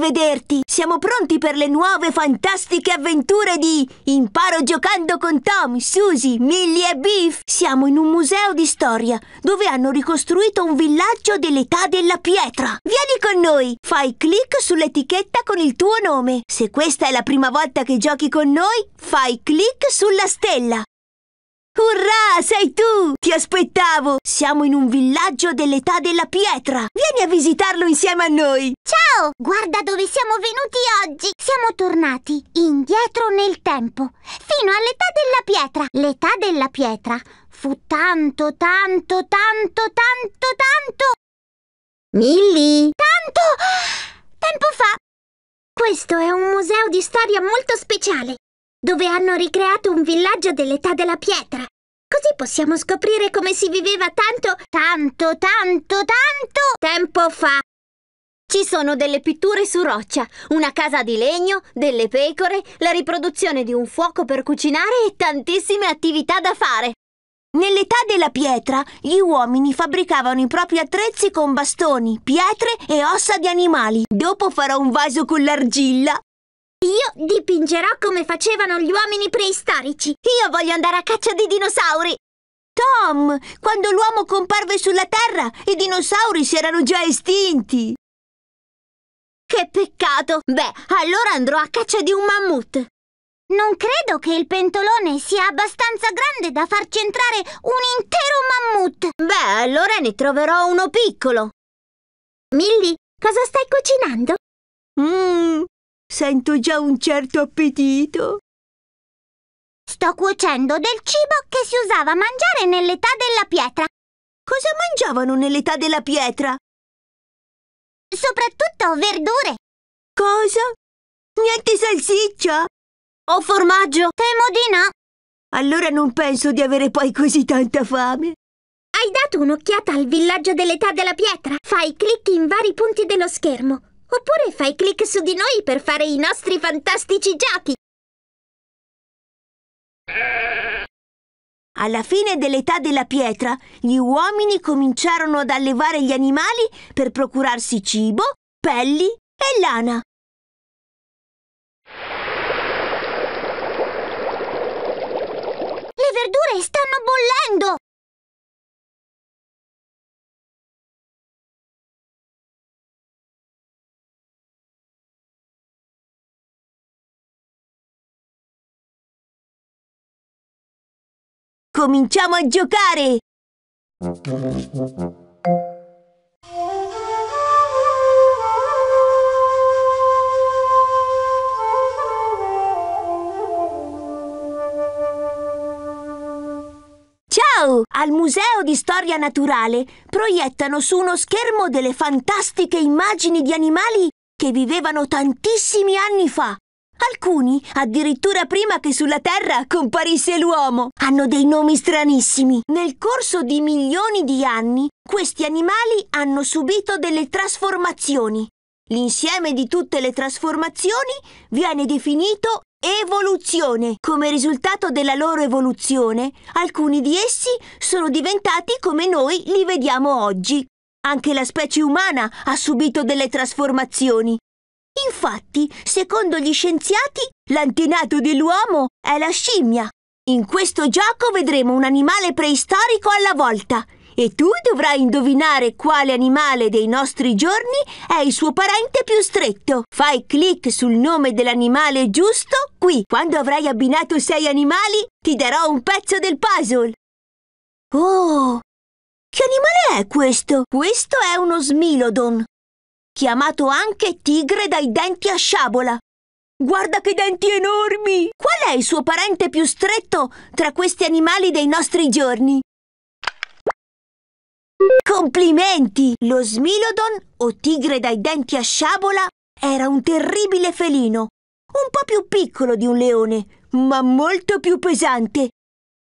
rivederti! Siamo pronti per le nuove fantastiche avventure di Imparo giocando con Tom, Susie, Millie e Beef! Siamo in un museo di storia dove hanno ricostruito un villaggio dell'età della pietra. Vieni con noi! Fai clic sull'etichetta con il tuo nome. Se questa è la prima volta che giochi con noi, fai clic sulla stella. Urrà, sei tu! Ti aspettavo! Siamo in un villaggio dell'età della pietra! Vieni a visitarlo insieme a noi! Ciao! Guarda dove siamo venuti oggi! Siamo tornati indietro nel tempo, fino all'età della pietra! L'età della pietra fu tanto, tanto, tanto, tanto, tanto... Milly! Tanto! Ah, tempo fa! Questo è un museo di storia molto speciale dove hanno ricreato un villaggio dell'età della pietra. Così possiamo scoprire come si viveva tanto, tanto, tanto, tanto tempo fa. Ci sono delle pitture su roccia, una casa di legno, delle pecore, la riproduzione di un fuoco per cucinare e tantissime attività da fare. Nell'età della pietra, gli uomini fabbricavano i propri attrezzi con bastoni, pietre e ossa di animali. Dopo farò un vaso con l'argilla. Io dipingerò come facevano gli uomini preistorici. Io voglio andare a caccia di dinosauri. Tom, quando l'uomo comparve sulla Terra, i dinosauri si erano già estinti. Che peccato! Beh, allora andrò a caccia di un mammut. Non credo che il pentolone sia abbastanza grande da farci entrare un intero mammut. Beh, allora ne troverò uno piccolo. Millie, cosa stai cucinando? Mmm, Sento già un certo appetito. Sto cuocendo del cibo che si usava a mangiare nell'età della pietra. Cosa mangiavano nell'età della pietra? Soprattutto verdure. Cosa? Niente salsiccia? O formaggio? Temo di no. Allora non penso di avere poi così tanta fame. Hai dato un'occhiata al villaggio dell'età della pietra? Fai clic in vari punti dello schermo. Oppure fai clic su di noi per fare i nostri fantastici giochi. Alla fine dell'età della pietra, gli uomini cominciarono ad allevare gli animali per procurarsi cibo, pelli e lana. Le verdure stanno bollendo! Cominciamo a giocare! Ciao! Al Museo di Storia Naturale proiettano su uno schermo delle fantastiche immagini di animali che vivevano tantissimi anni fa. Alcuni, addirittura prima che sulla Terra comparisse l'uomo, hanno dei nomi stranissimi. Nel corso di milioni di anni, questi animali hanno subito delle trasformazioni. L'insieme di tutte le trasformazioni viene definito evoluzione. Come risultato della loro evoluzione, alcuni di essi sono diventati come noi li vediamo oggi. Anche la specie umana ha subito delle trasformazioni. Infatti, secondo gli scienziati, l'antenato dell'uomo è la scimmia. In questo gioco vedremo un animale preistorico alla volta e tu dovrai indovinare quale animale dei nostri giorni è il suo parente più stretto. Fai clic sul nome dell'animale giusto qui. Quando avrai abbinato sei animali, ti darò un pezzo del puzzle. Oh, che animale è questo? Questo è uno smilodon, chiamato anche tigre dai denti a sciabola. Guarda che denti enormi! Qual è il suo parente più stretto tra questi animali dei nostri giorni? Complimenti! Lo Smilodon, o tigre dai denti a sciabola, era un terribile felino, un po' più piccolo di un leone, ma molto più pesante.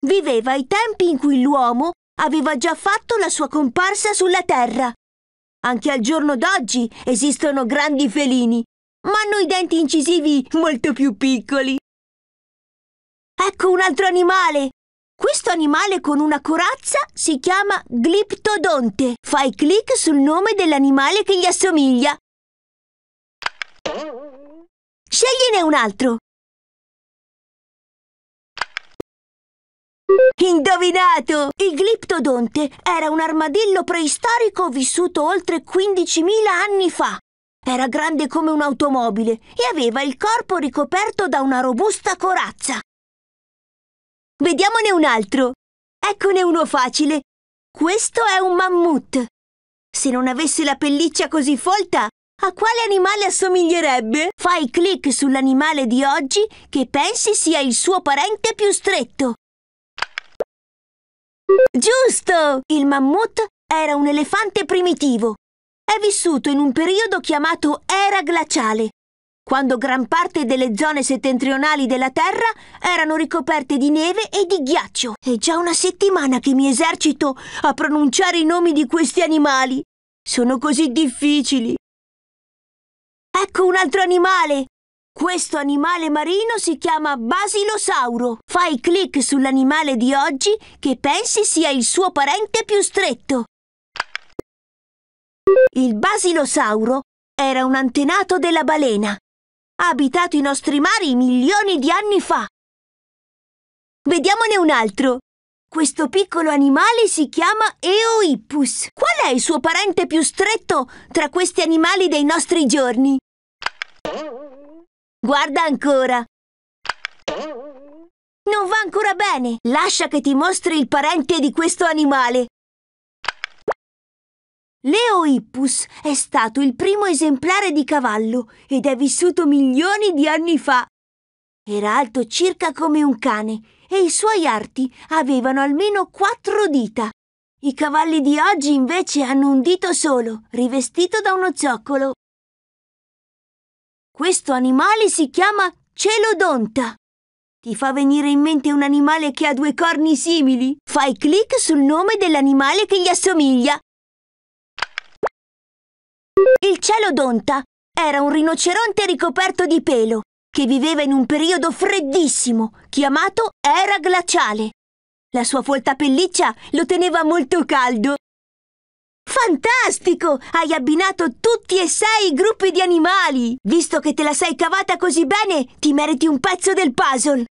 Viveva ai tempi in cui l'uomo aveva già fatto la sua comparsa sulla Terra. Anche al giorno d'oggi esistono grandi felini, ma hanno i denti incisivi molto più piccoli. Ecco un altro animale! Questo animale con una corazza si chiama gliptodonte. Fai clic sul nome dell'animale che gli assomiglia. Scegliene un altro. Indovinato! Il gliptodonte era un armadillo preistorico vissuto oltre 15.000 anni fa. Era grande come un'automobile e aveva il corpo ricoperto da una robusta corazza. Vediamone un altro. Eccone uno facile. Questo è un mammut. Se non avesse la pelliccia così folta, a quale animale assomiglierebbe? Fai clic sull'animale di oggi che pensi sia il suo parente più stretto. Giusto! Il mammut era un elefante primitivo. È vissuto in un periodo chiamato era glaciale, quando gran parte delle zone settentrionali della Terra erano ricoperte di neve e di ghiaccio. È già una settimana che mi esercito a pronunciare i nomi di questi animali. Sono così difficili. Ecco un altro animale! Questo animale marino si chiama Basilosauro. Fai clic sull'animale di oggi che pensi sia il suo parente più stretto. Il Basilosauro era un antenato della balena. Ha abitato i nostri mari milioni di anni fa. Vediamone un altro. Questo piccolo animale si chiama Eoippus. Qual è il suo parente più stretto tra questi animali dei nostri giorni? Guarda ancora! Non va ancora bene! Lascia che ti mostri il parente di questo animale! Leo Ippus è stato il primo esemplare di cavallo ed è vissuto milioni di anni fa. Era alto circa come un cane e i suoi arti avevano almeno quattro dita. I cavalli di oggi invece hanno un dito solo, rivestito da uno zoccolo. Questo animale si chiama celodonta. Ti fa venire in mente un animale che ha due corni simili? Fai clic sul nome dell'animale che gli assomiglia. Il celodonta era un rinoceronte ricoperto di pelo che viveva in un periodo freddissimo chiamato era glaciale. La sua folta pelliccia lo teneva molto caldo Fantastico! Hai abbinato tutti e sei i gruppi di animali! Visto che te la sei cavata così bene, ti meriti un pezzo del puzzle!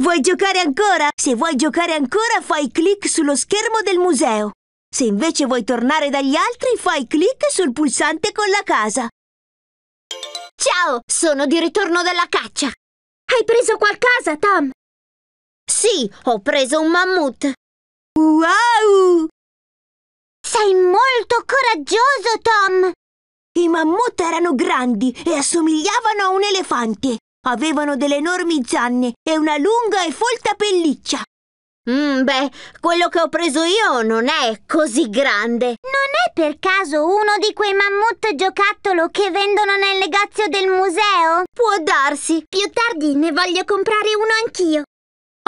Vuoi giocare ancora? Se vuoi giocare ancora, fai clic sullo schermo del museo. Se invece vuoi tornare dagli altri, fai clic sul pulsante con la casa. Ciao! Sono di ritorno dalla caccia! Hai preso qualcosa, Tom? Sì, ho preso un mammut! Wow! Sei molto coraggioso, Tom! I mammut erano grandi e assomigliavano a un elefante. Avevano delle enormi zanne e una lunga e folta pelliccia. Mm, beh, quello che ho preso io non è così grande. Non è per caso uno di quei mammut giocattolo che vendono nel negozio del museo? Può darsi. Più tardi ne voglio comprare uno anch'io.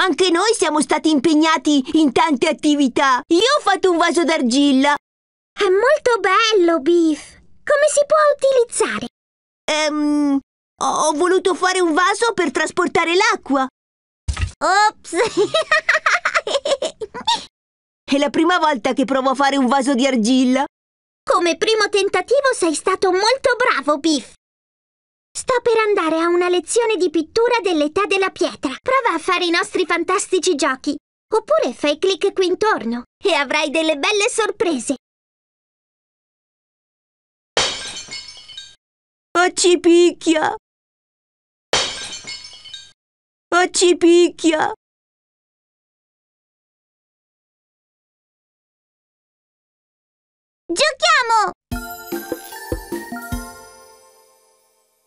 Anche noi siamo stati impegnati in tante attività. Io ho fatto un vaso d'argilla, è molto bello, Beef! Come si può utilizzare? Ehm, ho voluto fare un vaso per trasportare l'acqua. Ops! È la prima volta che provo a fare un vaso di argilla. Come primo tentativo sei stato molto bravo, Biff. Sto per andare a una lezione di pittura dell'età della pietra. Prova a fare i nostri fantastici giochi. Oppure fai clic qui intorno e avrai delle belle sorprese. O ci picchia! O ci picchia! Giochiamo!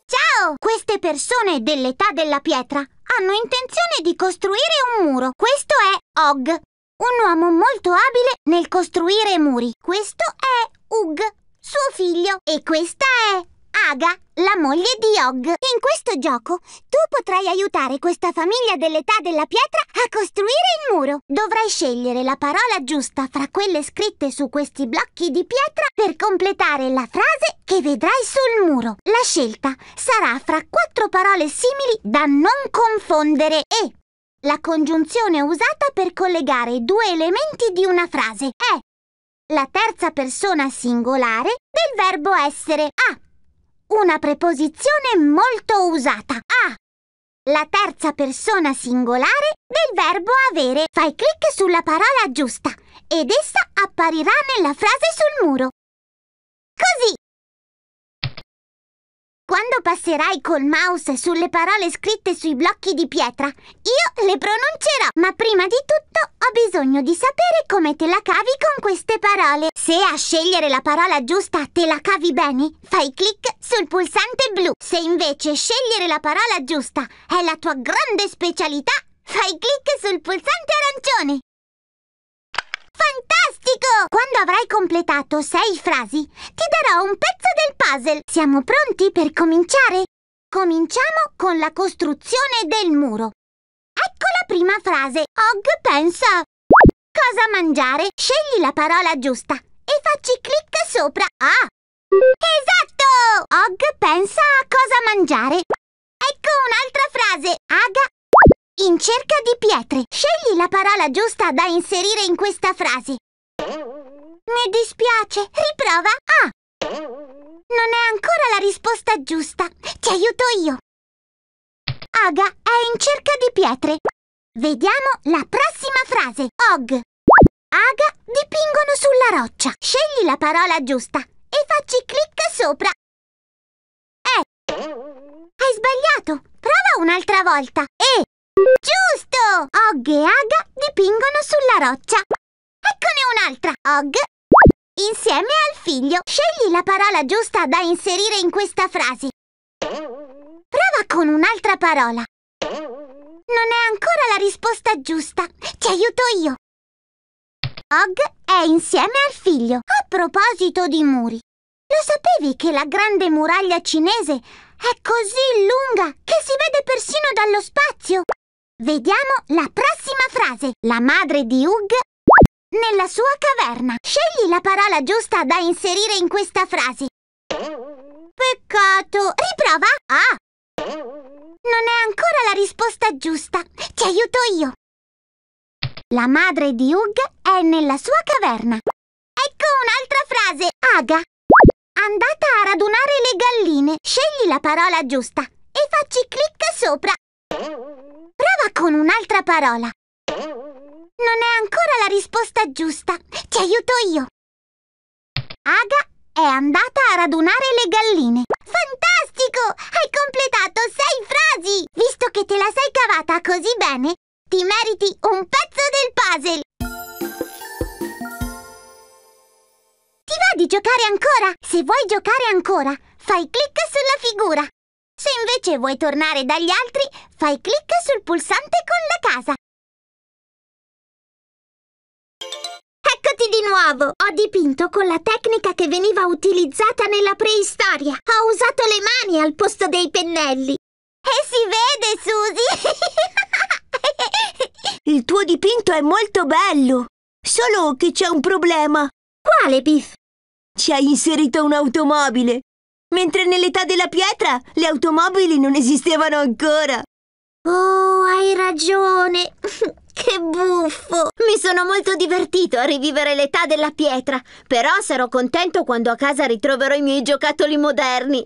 Ciao! Queste persone dell'età della pietra hanno intenzione di costruire un muro. Questo è Og, un uomo molto abile nel costruire muri. Questo è Ug, suo figlio. E questa è Aga, la moglie di Og. In questo gioco tu potrai aiutare questa famiglia dell'età della pietra a costruire il muro. Dovrai scegliere la parola giusta fra quelle scritte su questi blocchi di pietra per completare la frase che vedrai sul muro. La scelta sarà fra quattro parole simili da non confondere e la congiunzione usata per collegare due elementi di una frase è la terza persona singolare del verbo essere A una preposizione molto usata. A. La terza persona singolare del verbo avere. Fai clic sulla parola giusta ed essa apparirà nella frase sul muro. Quando passerai col mouse sulle parole scritte sui blocchi di pietra, io le pronuncerò. Ma prima di tutto ho bisogno di sapere come te la cavi con queste parole. Se a scegliere la parola giusta te la cavi bene, fai clic sul pulsante blu. Se invece scegliere la parola giusta è la tua grande specialità, fai clic sul pulsante arancione. Fantastico! Quando avrai completato sei frasi, ti darò un pezzo del puzzle. Siamo pronti per cominciare? Cominciamo con la costruzione del muro. Ecco la prima frase. Og pensa. Cosa mangiare? Scegli la parola giusta e facci clic sopra A. Ah! Esatto! Og pensa a cosa mangiare. Ecco un'altra frase. Aga in cerca di pietre. Scegli la parola giusta da inserire in questa frase. Mi dispiace. Riprova. A. non è ancora la risposta giusta. Ti aiuto io. Aga è in cerca di pietre. Vediamo la prossima frase. Og. Aga dipingono sulla roccia. Scegli la parola giusta e facci clic sopra. E. Hai sbagliato. Prova un'altra volta. E. Giusto! Og e Aga dipingono sulla roccia. Eccone un'altra, Og. Insieme al figlio, scegli la parola giusta da inserire in questa frase. Prova con un'altra parola. Non è ancora la risposta giusta. Ti aiuto io. Og è insieme al figlio. A proposito di muri, lo sapevi che la grande muraglia cinese è così lunga che si vede persino dallo spazio? Vediamo la prossima frase. La madre di Hug nella sua caverna. Scegli la parola giusta da inserire in questa frase. Peccato. Riprova. Ah! Non è ancora la risposta giusta. Ti aiuto io. La madre di Hugh è nella sua caverna. Ecco un'altra frase. Aga. Andata a radunare le galline. Scegli la parola giusta e facci clic sopra con un'altra parola. Non è ancora la risposta giusta. Ti aiuto io. Aga è andata a radunare le galline. Fantastico! Hai completato sei frasi! Visto che te la sei cavata così bene, ti meriti un pezzo del puzzle! Ti va di giocare ancora? Se vuoi giocare ancora, fai clic sulla figura. Se invece vuoi tornare dagli altri, fai clic sul pulsante con la casa. Eccoti di nuovo! Ho dipinto con la tecnica che veniva utilizzata nella preistoria. Ho usato le mani al posto dei pennelli. E si vede, Susie! Il tuo dipinto è molto bello! Solo che c'è un problema. Quale, Biff? Ci hai inserito un'automobile mentre nell'età della pietra le automobili non esistevano ancora. Oh, hai ragione. Che buffo! Mi sono molto divertito a rivivere l'età della pietra, però sarò contento quando a casa ritroverò i miei giocattoli moderni.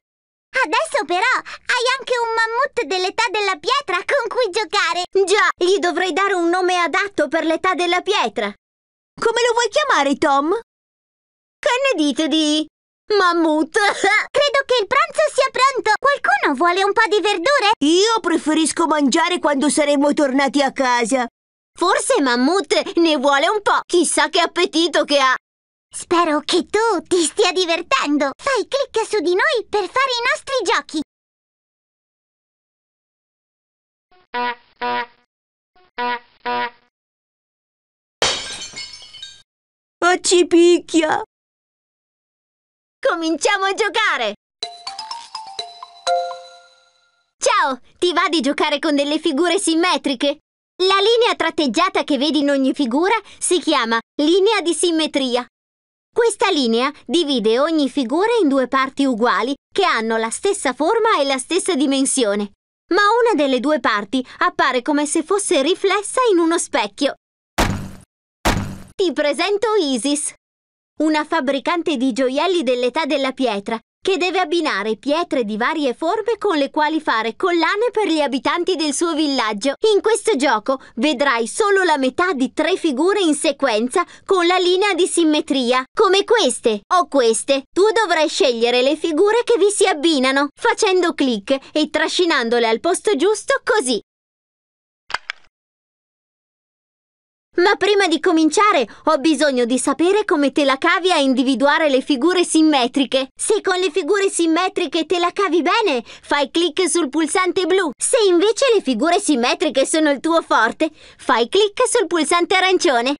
Adesso però hai anche un mammut dell'età della pietra con cui giocare. Già, gli dovrei dare un nome adatto per l'età della pietra. Come lo vuoi chiamare, Tom? Che ne dite di Mammut! Credo che il pranzo sia pronto! Qualcuno vuole un po' di verdure? Io preferisco mangiare quando saremo tornati a casa. Forse Mammut ne vuole un po'. Chissà che appetito che ha! Spero che tu ti stia divertendo. Fai clic su di noi per fare i nostri giochi. Oh, ci picchia! Cominciamo a giocare! Ciao! Ti va di giocare con delle figure simmetriche? La linea tratteggiata che vedi in ogni figura si chiama linea di simmetria. Questa linea divide ogni figura in due parti uguali che hanno la stessa forma e la stessa dimensione. Ma una delle due parti appare come se fosse riflessa in uno specchio. Ti presento Isis una fabbricante di gioielli dell'età della pietra, che deve abbinare pietre di varie forme con le quali fare collane per gli abitanti del suo villaggio. In questo gioco vedrai solo la metà di tre figure in sequenza con la linea di simmetria, come queste o queste. Tu dovrai scegliere le figure che vi si abbinano, facendo clic e trascinandole al posto giusto così. Ma prima di cominciare ho bisogno di sapere come te la cavi a individuare le figure simmetriche. Se con le figure simmetriche te la cavi bene, fai clic sul pulsante blu. Se invece le figure simmetriche sono il tuo forte, fai clic sul pulsante arancione.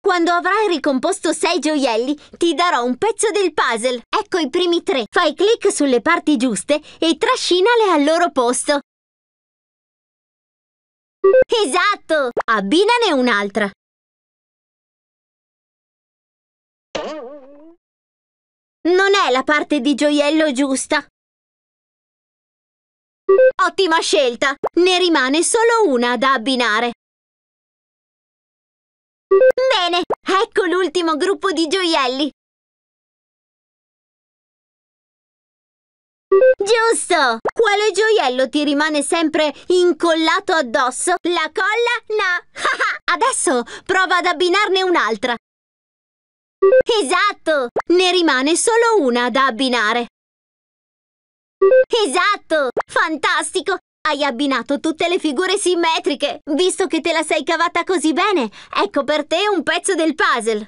Quando avrai ricomposto sei gioielli, ti darò un pezzo del puzzle. Ecco i primi tre. Fai clic sulle parti giuste e trascinale al loro posto. Esatto! Abbinane un'altra! Non è la parte di gioiello giusta! Ottima scelta! Ne rimane solo una da abbinare! Bene, ecco l'ultimo gruppo di gioielli! Giusto! quale gioiello ti rimane sempre incollato addosso? La colla? No! Adesso prova ad abbinarne un'altra. Esatto! Ne rimane solo una da abbinare. Esatto! Fantastico! Hai abbinato tutte le figure simmetriche! Visto che te la sei cavata così bene, ecco per te un pezzo del puzzle!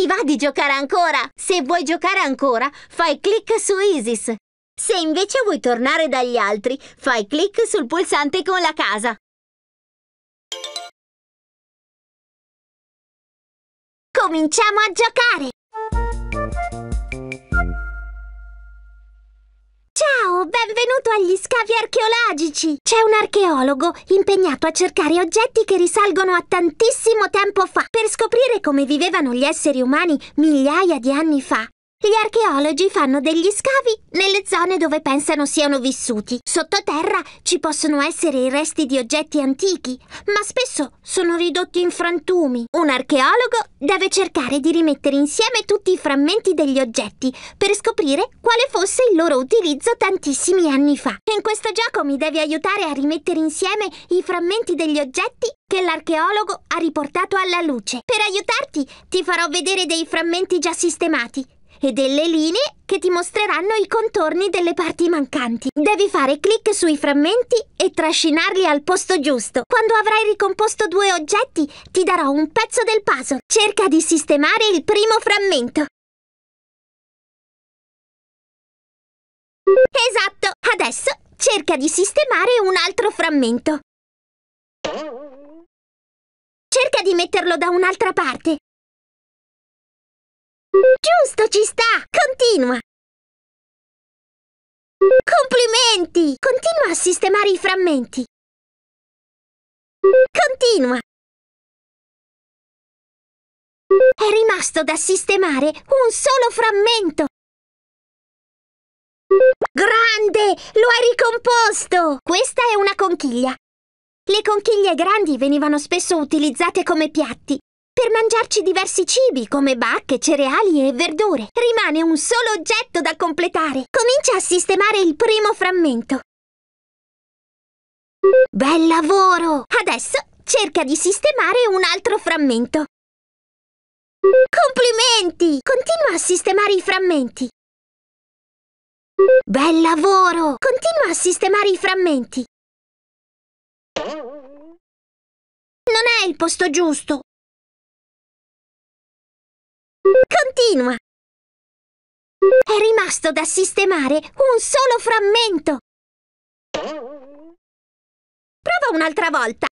ti va di giocare ancora? Se vuoi giocare ancora, fai clic su Isis. Se invece vuoi tornare dagli altri, fai clic sul pulsante con la casa. Cominciamo a giocare! Ciao, benvenuto agli scavi archeologici! C'è un archeologo impegnato a cercare oggetti che risalgono a tantissimo tempo fa per scoprire come vivevano gli esseri umani migliaia di anni fa. Gli archeologi fanno degli scavi nelle zone dove pensano siano vissuti. Sottoterra ci possono essere i resti di oggetti antichi, ma spesso sono ridotti in frantumi. Un archeologo deve cercare di rimettere insieme tutti i frammenti degli oggetti per scoprire quale fosse il loro utilizzo tantissimi anni fa. In questo gioco mi devi aiutare a rimettere insieme i frammenti degli oggetti che l'archeologo ha riportato alla luce. Per aiutarti ti farò vedere dei frammenti già sistemati e delle linee che ti mostreranno i contorni delle parti mancanti. Devi fare clic sui frammenti e trascinarli al posto giusto. Quando avrai ricomposto due oggetti, ti darò un pezzo del puzzle. Cerca di sistemare il primo frammento. Esatto! Adesso cerca di sistemare un altro frammento. Cerca di metterlo da un'altra parte. Giusto, ci sta! Continua! Complimenti! Continua a sistemare i frammenti. Continua! È rimasto da sistemare un solo frammento. Grande! Lo hai ricomposto! Questa è una conchiglia. Le conchiglie grandi venivano spesso utilizzate come piatti per mangiarci diversi cibi come bacche, cereali e verdure. Rimane un solo oggetto da completare. Comincia a sistemare il primo frammento. Bel lavoro! Adesso cerca di sistemare un altro frammento. Complimenti! Continua a sistemare i frammenti. Bel lavoro! Continua a sistemare i frammenti. Non è il posto giusto. Continua! È rimasto da sistemare un solo frammento! Prova un'altra volta!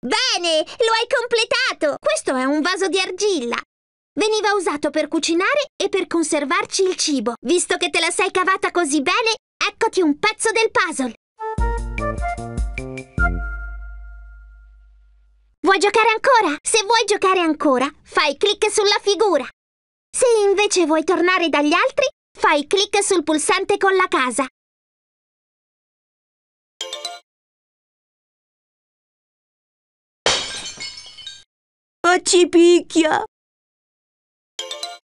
Bene! Lo hai completato! Questo è un vaso di argilla! Veniva usato per cucinare e per conservarci il cibo. Visto che te la sei cavata così bene, eccoti un pezzo del puzzle! Vuoi giocare ancora? Se vuoi giocare ancora, fai clic sulla figura. Se invece vuoi tornare dagli altri, fai clic sul pulsante con la casa. Ma ci picchia!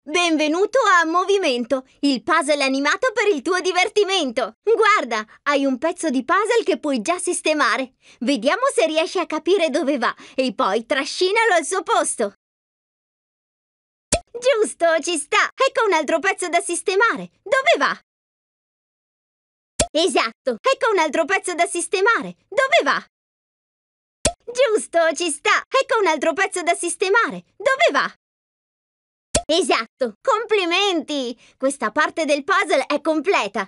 Benvenuto a Movimento, il puzzle animato per il tuo divertimento. Guarda, hai un pezzo di puzzle che puoi già sistemare. Vediamo se riesci a capire dove va e poi trascinalo al suo posto. Giusto, ci sta. Ecco un altro pezzo da sistemare. Dove va? Esatto, ecco un altro pezzo da sistemare. Dove va? Giusto, ci sta. Ecco un altro pezzo da sistemare. Dove va? Esatto, complimenti! Questa parte del puzzle è completa.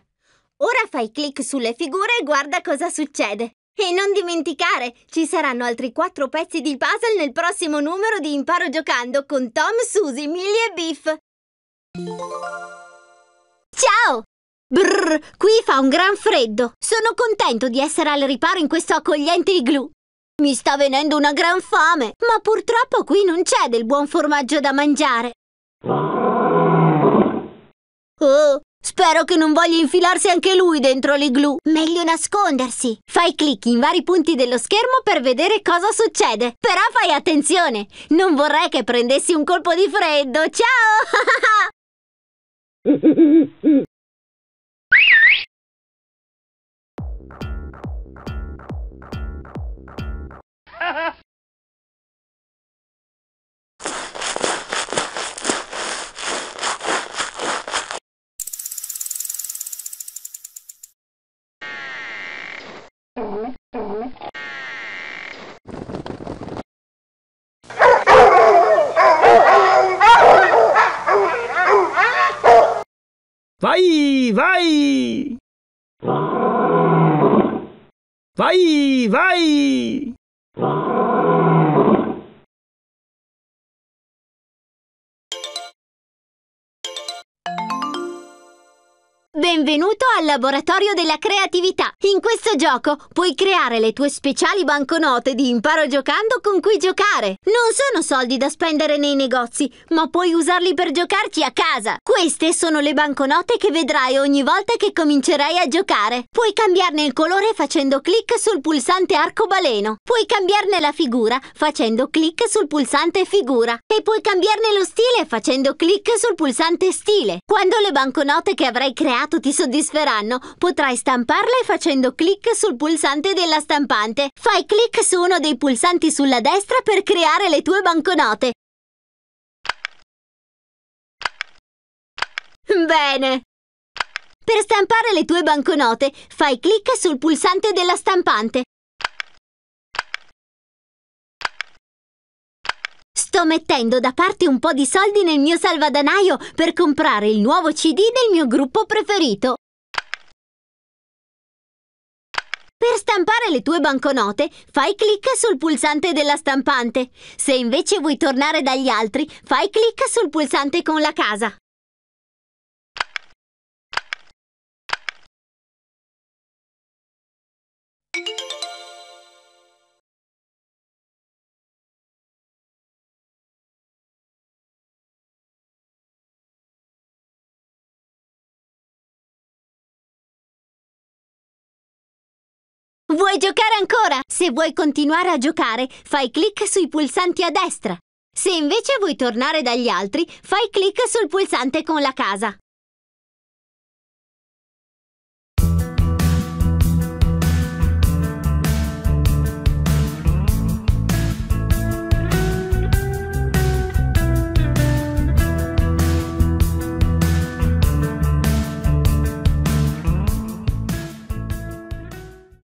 Ora fai clic sulle figure e guarda cosa succede. E non dimenticare, ci saranno altri quattro pezzi di puzzle nel prossimo numero di Imparo Giocando con Tom, Susie, Millie e Biff. Ciao! Brrr, qui fa un gran freddo. Sono contento di essere al riparo in questo accogliente igloo. Mi sta venendo una gran fame, ma purtroppo qui non c'è del buon formaggio da mangiare. Oh, spero che non voglia infilarsi anche lui dentro l'iglu. Meglio nascondersi. Fai clic in vari punti dello schermo per vedere cosa succede. Però fai attenzione, non vorrei che prendessi un colpo di freddo. Ciao! Ha ha! Vai, vai! Vai, vai! Benvenuto al Laboratorio della Creatività. In questo gioco puoi creare le tue speciali banconote di imparo giocando con cui giocare. Non sono soldi da spendere nei negozi, ma puoi usarli per giocarci a casa. Queste sono le banconote che vedrai ogni volta che comincerai a giocare. Puoi cambiarne il colore facendo clic sul pulsante arcobaleno. Puoi cambiarne la figura facendo clic sul pulsante figura. E puoi cambiarne lo stile facendo clic sul pulsante stile. Quando le banconote che avrai creato ti ti soddisferanno potrai stamparle facendo clic sul pulsante della stampante. Fai clic su uno dei pulsanti sulla destra per creare le tue banconote. Bene! Per stampare le tue banconote, fai clic sul pulsante della stampante. Sto mettendo da parte un po' di soldi nel mio salvadanaio per comprare il nuovo CD del mio gruppo preferito. Per stampare le tue banconote, fai clic sul pulsante della stampante. Se invece vuoi tornare dagli altri, fai clic sul pulsante con la casa. Vuoi giocare ancora? Se vuoi continuare a giocare, fai clic sui pulsanti a destra. Se invece vuoi tornare dagli altri, fai clic sul pulsante con la casa.